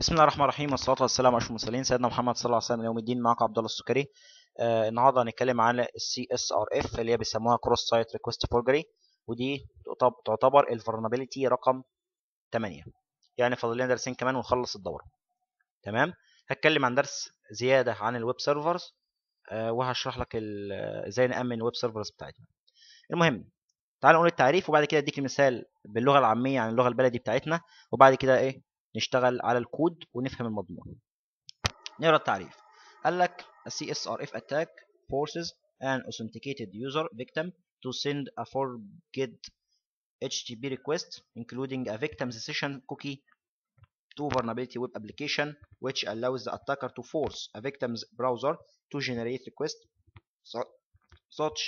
بسم الله الرحمن الرحيم والصلاة والسلام على أشرف المرسلين سيدنا محمد صلى الله عليه وسلم يوم الدين معك عبد الله السكري آه النهارده هنتكلم على السي اس ار اف اللي هي بيسموها كروس سايت ريكوست فورجري ودي تعتبر الفرنابيلتي رقم 8 يعني فاضل لنا درسين كمان ونخلص الدورة تمام هتكلم عن درس زيادة عن الويب سيرفرز آه وهشرح لك ازاي نأمن الويب سيرفرز بتاعتنا المهم تعال نقول التعريف وبعد كده اديك المثال باللغة العامية عن اللغة البلدي بتاعتنا وبعد كده ايه نشتغل على الكود ونفهم المضمون نقرا التعريف قال لك CSRF attack forces an authenticated user victim to send a forged HTTP request including a victim's session cookie to vulnerability web application which allows the attacker to force a victim's browser to generate request such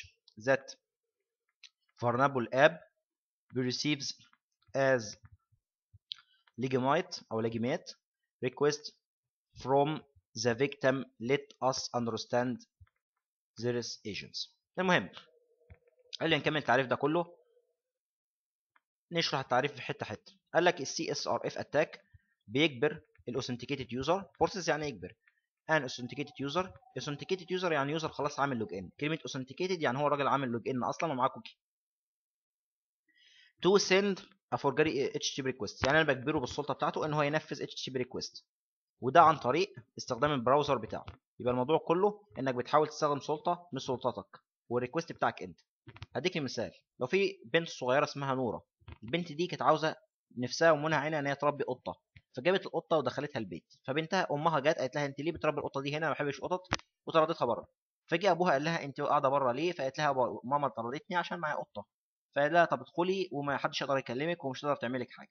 that vulnerable app receives as ليجيمايت أو ليجيمات request from the victim let us understand ذيرس ايجنتس المهم قال لي نكمل التعريف ده كله نشرح التعريف حته حته قال لك السي اس ار اف اتاك بيجبر الاوثنتيكيتد يوزر بروسيس يعني إيه يجبر ان اوثنتيكيتد يوزر اوثنتيكيتد يوزر يعني يوزر خلاص عامل لوج ان كلمه اوثنتيكيتد يعني هو راجل عامل لوج ان اصلا ومعاه كوكي تو سند افورجري اتش تي ريكوست يعني انا بجبره بالسلطه بتاعته ان هو ينفذ اتش تي ريكوست وده عن طريق استخدام البراوزر بتاعه يبقى الموضوع كله انك بتحاول تستخدم سلطه من سلطاتك والريكوست بتاعك انت هديك مثال لو في بنت صغيره اسمها نوره البنت دي كانت عاوزه نفسها ومنها عينها ان هي تربي قطه فجابت القطه ودخلتها البيت فبنتها امها جت قالت لها انت ليه بتربي القطه دي هنا ما بحبش قطط وطردتها بره فجاء ابوها قال لها انت قاعده بره ليه فقالت لها ماما طردتني عشان معايا قطه فقال لها طب ادخلي وما حدش يقدر يكلمك ومش هتقدر تعمل لك حاجه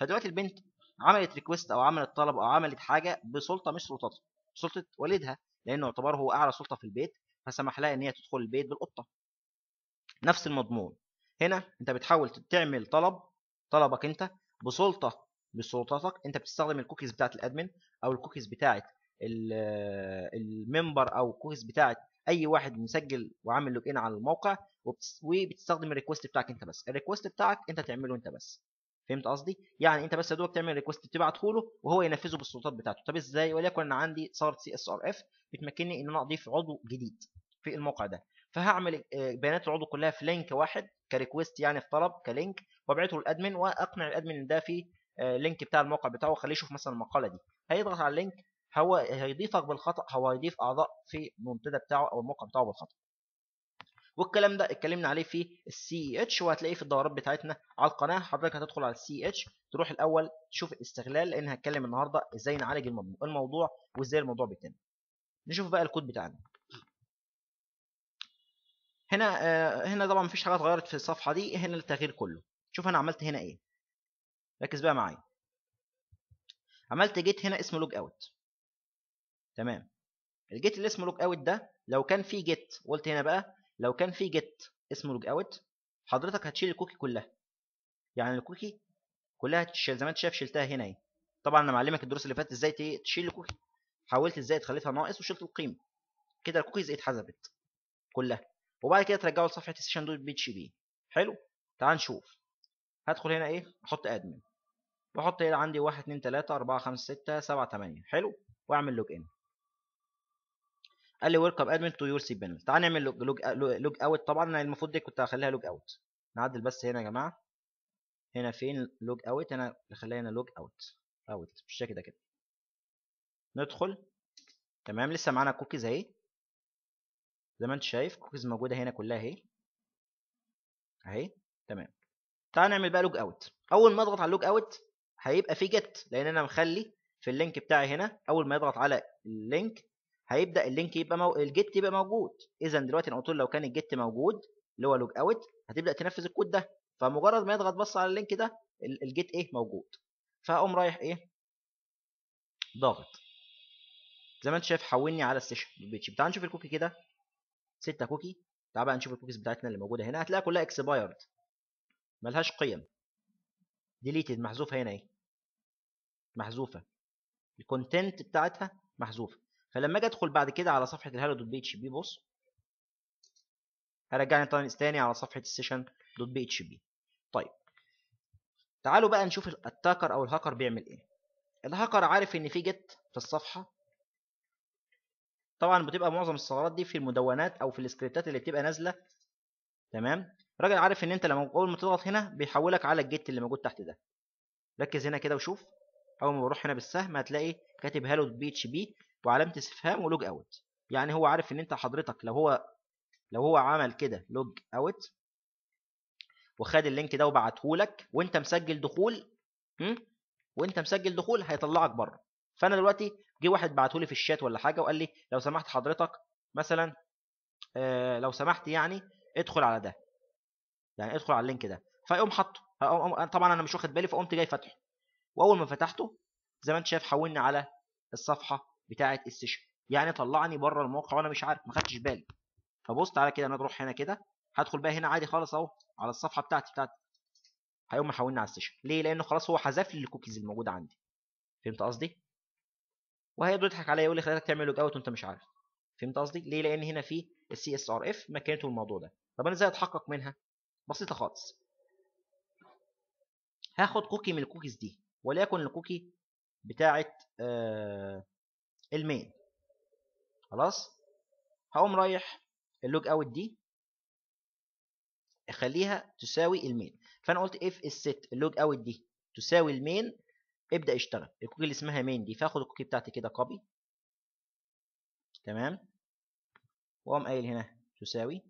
فدلوقتي البنت عملت ريكويست او عملت طلب او عملت حاجه بسلطه مش سلطتها سلطه والدها لانه يعتبر هو اعلى سلطه في البيت فسمح لها ان هي تدخل البيت بالقطه نفس المضمون هنا انت بتحاول تعمل طلب طلبك انت بسلطه بسلطتك انت بتستخدم الكوكيز بتاعه الادمن او الكوكيز بتاعه الممبر او الكوكيز بتاعه اي واحد مسجل وعامل لوج ان على الموقع وبتستخدم الريكوست بتاعك انت بس الريكوست بتاعك انت تعمله انت بس فهمت قصدي يعني انت بس يا دوبك تعمل ريكوست تبعته له وهو ينفذه بالسلطات بتاعته طب ازاي وليكن انا عندي صارت سي اس ار اف بتمكنني ان انا اضيف عضو جديد في الموقع ده فهعمل آه، بيانات العضو كلها في لينك واحد كريكوست يعني في طلب كلينك وابعته للادمن واقنع الادمن ان ده في لينك آه، بتاع الموقع بتاعه وخليه يشوف مثلا المقاله دي هيضغط على اللينك هو هيضيفك بالخطأ هو هيضيف أعضاء في المنتدى بتاعه أو الموقع بتاعه بالخطأ والكلام ده اتكلمنا عليه في السي اتش وهتلاقيه في الدورات بتاعتنا على القناه حضرتك هتدخل على السي اتش تروح الاول تشوف الاستغلال لان هتكلم النهارده ازاي نعالج الموضوع وازاي الموضوع بيتم نشوف بقى الكود بتاعنا هنا آه هنا طبعا مفيش حاجه اتغيرت في الصفحه دي هنا التغيير كله شوف انا عملت هنا ايه ركز بقى معايا عملت جيت هنا اسمه لوج اوت تمام الجيت اللي اسمه لوك اوت ده لو كان في جيت قلت هنا بقى لو كان في جيت اسمه لوك اوت حضرتك هتشيل الكوكي كلها يعني الكوكي كلها هتشيل زي ما انت شايف شلتها هنا اهي طبعا انا معلمك الدروس اللي فاتت ازاي تشيل الكوكي حاولت ازاي تخليتها ناقص وشلت القيمه كده الكوكيز اتحذفت كلها وبعد كده ترجعه لصفحه السيشن دوت بي تشي بي حلو تعال نشوف هدخل هنا ايه احط ادمن واحط هنا عندي 1 2 3 4 5 6 7 8 حلو واعمل لوج ان قال لي ويلكم ادمن تو يور سي بانل تعال نعمل لوج لوج اوت طبعا انا المفروض دي كنت هخليها لوج اوت نعدل بس هنا يا جماعه هنا فين لوج اوت هنا خلينا هنا لوج اوت اوت بالشكل ده كده ندخل تمام لسه معانا كوكيز اهي زي ما انت شايف كوكيز موجوده هنا كلها اهي اهي تمام تعال نعمل بقى لوج اوت اول ما اضغط على اللوج اوت هيبقى في جت لان انا مخلي في اللينك بتاعي هنا اول ما يضغط على اللينك هيبدا اللينك يبقى مو... الجيت يبقى موجود اذا دلوقتي انا قلت لو كان الجيت موجود اللي هو لوج اوت هتبدا تنفذ الكود ده فمجرد ما يضغط بس على اللينك ده الجيت ايه موجود فهقوم رايح ايه ضاغط زي ما انت شايف حولني على السيشن البيتش تعال نشوف الكوكي كده سته كوكي تعال بقى نشوف الكوكيز بتاعتنا اللي موجوده هنا هتلاقيها كلها اكسبايرد ملهاش قيم ديليتد محذوفه هنا ايه محذوفه الكونتنت بتاعتها محذوفه فلما اجي ادخل بعد كده على صفحه الهالو دوت بي اتش بي بص هرجعني تاني على صفحه السيشن دوت بي اتش بي طيب تعالوا بقى نشوف الاتاكر او الهاكر بيعمل ايه الهاكر عارف ان في جت في الصفحه طبعا بتبقى معظم الثغرات دي في المدونات او في السكريبتات اللي بتبقى نازله تمام الراجل عارف ان انت لما اول ما تضغط هنا بيحولك على الجيت اللي موجود تحت ده ركز هنا كده وشوف اول ما بروح هنا بالسهم هتلاقي كاتب هالو دوت بي اتش بي وعلامه استفهام ولوج اوت يعني هو عارف ان انت حضرتك لو هو لو هو عمل كده لوج اوت وخد اللينك ده وبعته لك وانت مسجل دخول م? وانت مسجل دخول هيطلعك بره فانا دلوقتي جه واحد بعته لي في الشات ولا حاجه وقال لي لو سمحت حضرتك مثلا آه لو سمحت يعني ادخل على ده يعني ادخل على اللينك ده فيقوم حاطه طبعا انا مش واخد بالي فقمت جاي فاتحه واول ما فتحته زي ما انت شايف حولني على الصفحه بتاعه السيشن يعني طلعني بره الموقع وانا مش عارف ما خدتش بالي فبص على كده انا بروح هنا كده هدخل بقى هنا عادي خالص اهو على الصفحه بتاعتي بتاعتي هيقوم محولني على السيشن ليه لانه خلاص هو حذف لي الكوكيز الموجوده عندي فهمت قصدي وهي يضحك عليا يقول لي خليتك تعمل لوج اوت وانت مش عارف فهمت قصدي ليه لان هنا في السي اس ار اف مكانته الموضوع ده طب انا ازاي اتحقق منها بسيطه خالص هاخد كوكي من الكوكيز دي وليكن الكوكي بتاعه آه المين خلاص هقوم رايح اللوج اوت دي اخليها تساوي المين فانا قلت اف الست اللوج اوت دي تساوي المين ابدا اشتغل الكوكي اللي اسمها مين دي فاخد الكوكي بتاعتي كده كوبي تمام واقوم قايل هنا تساوي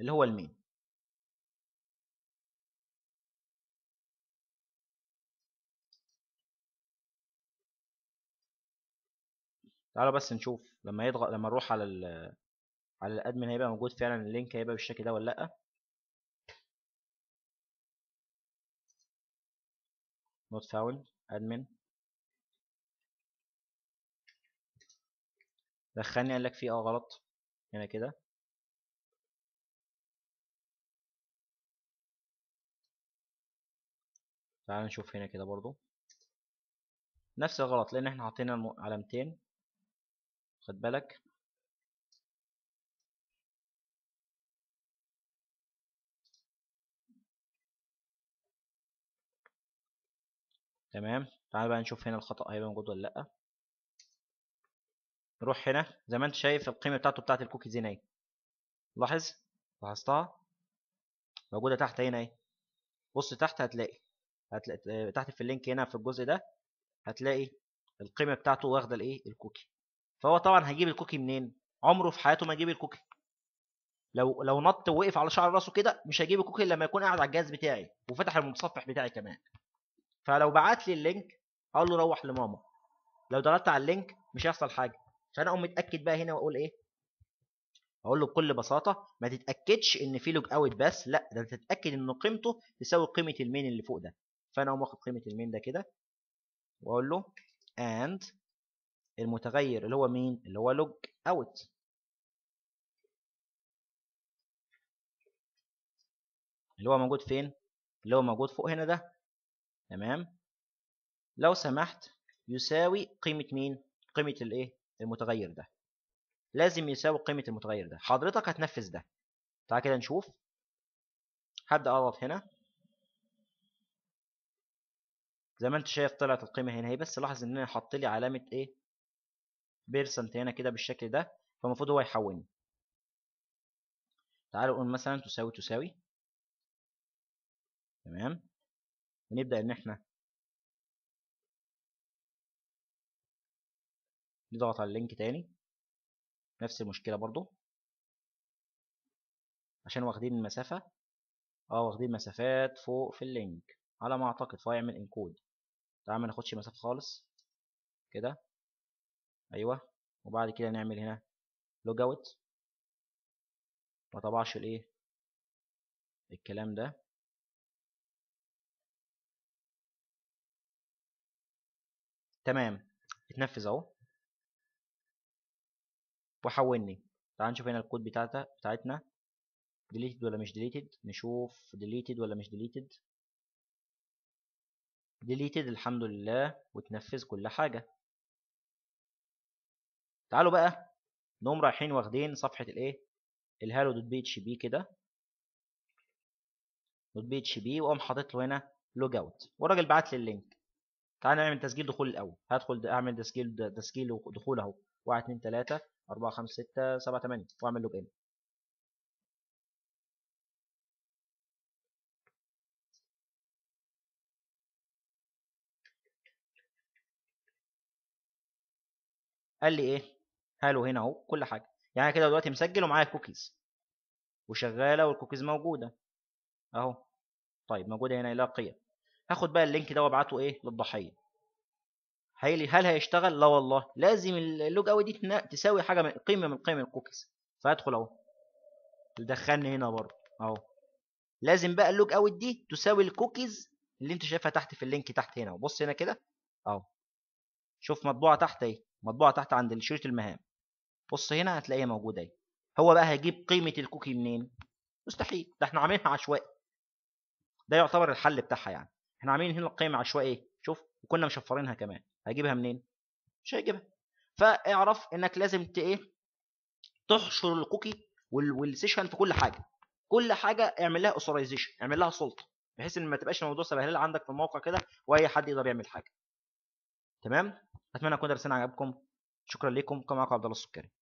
اللي هو المين تعالوا بس نشوف لما يضغط لما نروح على ال على الادمن هيبقى موجود فعلا اللينك هيبقى بالشكل ده ولا لا not found admin دخلني قال لك في اه غلط هنا كده تعال نشوف هنا كده برضو نفس الغلط لان احنا حاطين علامتين خد بالك تمام تعال بقى نشوف هنا الخطأ هيبقى موجود ولا لأ نروح هنا زي ما انت شايف القيمة بتاعته بتاعت الكوكيز هنا اهي لاحظ لاحظتها موجودة تحت هنا اهي بص تحت هتلاقي هتلاقي آه، تحت في اللينك هنا في الجزء ده هتلاقي القيمة بتاعته واخدة الايه الكوكي فهو طبعا هيجيب الكوكي منين عمره في حياته ما يجيب الكوكي لو لو نط ووقف على شعر راسه كده مش هيجيب الكوكي الا لما يكون قاعد على الجهاز بتاعي وفتح المتصفح بتاعي كمان فلو بعت لي اللينك اقول له روح لماما لو ضغطت على اللينك مش هيحصل حاجه فانا اقوم متاكد بقى هنا واقول ايه اقول له بكل بساطه ما تتاكدش ان في لوج اوت بس لا ده تتاكد ان قيمته تساوي قيمه المين اللي فوق ده فانا اقوم واخد قيمه المين ده كده واقول له اند المتغير اللي هو مين اللي هو لوج اوت اللي هو موجود فين اللي هو موجود فوق هنا ده تمام لو سمحت يساوي قيمة مين قيمة الايه المتغير ده لازم يساوي قيمة المتغير ده حضرتك هتنفذ ده تعال كده نشوف هبدأ أضغط هنا زي ما انت شايف طلعت القيمة هنا اهي بس لاحظ ان انا حاطط لي علامة ايه بيرسنت هنا كده بالشكل ده فالمفروض هو يحولني تعالوا نقول مثلا تساوي تساوي تمام ونبدأ إن إحنا نضغط على اللينك تاني نفس المشكلة برضو عشان واخدين المسافة اه واخدين مسافات فوق في اللينك على ما اعتقد فهيعمل انكود تعال ما ناخدش مسافة خالص كده ايوه وبعد كده نعمل هنا لوج اوت ما طبعش الايه الكلام ده تمام اتنفذ اهو وحولني تعال نشوف هنا الكود بتاعتها بتاعتنا ديليتد ولا مش ديليتد نشوف ديليتد ولا مش ديليتد ديليتد الحمد لله وتنفذ كل حاجه تعالوا بقى نقوم رايحين واخدين صفحه الايه الهالو دوت بي اتش بي كده دوت بي اتش بي واقوم حاطط له هنا لوج اوت والراجل بعت لي اللينك تعالى نعمل تسجيل دخول الاول هدخل اعمل تسجيل تسجيل دخول اهو 1 2 3 4 5 6 7 8 واعمل لوج ان قال لي ايه هالو هنا اهو كل حاجه يعني كده دلوقتي مسجل ومعايا كوكيز وشغاله والكوكيز موجوده اهو طيب موجوده هنا الى قيم هاخد بقى اللينك ده وابعته ايه للضحيه هيلي هل هيشتغل لا والله لازم اللوج اوت دي تساوي حاجه من قيمه من قيم الكوكيز فادخل اهو دخلني هنا برضه اهو لازم بقى اللوج اوت دي تساوي الكوكيز اللي انت شايفها تحت في اللينك تحت هنا وبص هنا كده اهو شوف مطبوعه تحت ايه مطبوعه تحت عند شريط المهام بص هنا هتلاقيها موجوده اهي هو بقى هيجيب قيمه الكوكي منين مستحيل ده احنا عاملينها عشوائي ده يعتبر الحل بتاعها يعني احنا عاملين هنا القيمه عشوائيه شوف وكنا مشفرينها كمان هيجيبها منين مش هيجيبها فاعرف انك لازم ايه تحشر الكوكي والسيشن في كل حاجه كل حاجه اعمل لها اوثرايزيشن اعمل لها سلطه بحيث ان ما تبقاش الموضوع سبهلال عندك في الموقع كده واي حد يقدر يعمل حاجه تمام اتمنى اكون درسنا عجبكم شكرا لكم كان معاكم عبد الله السكري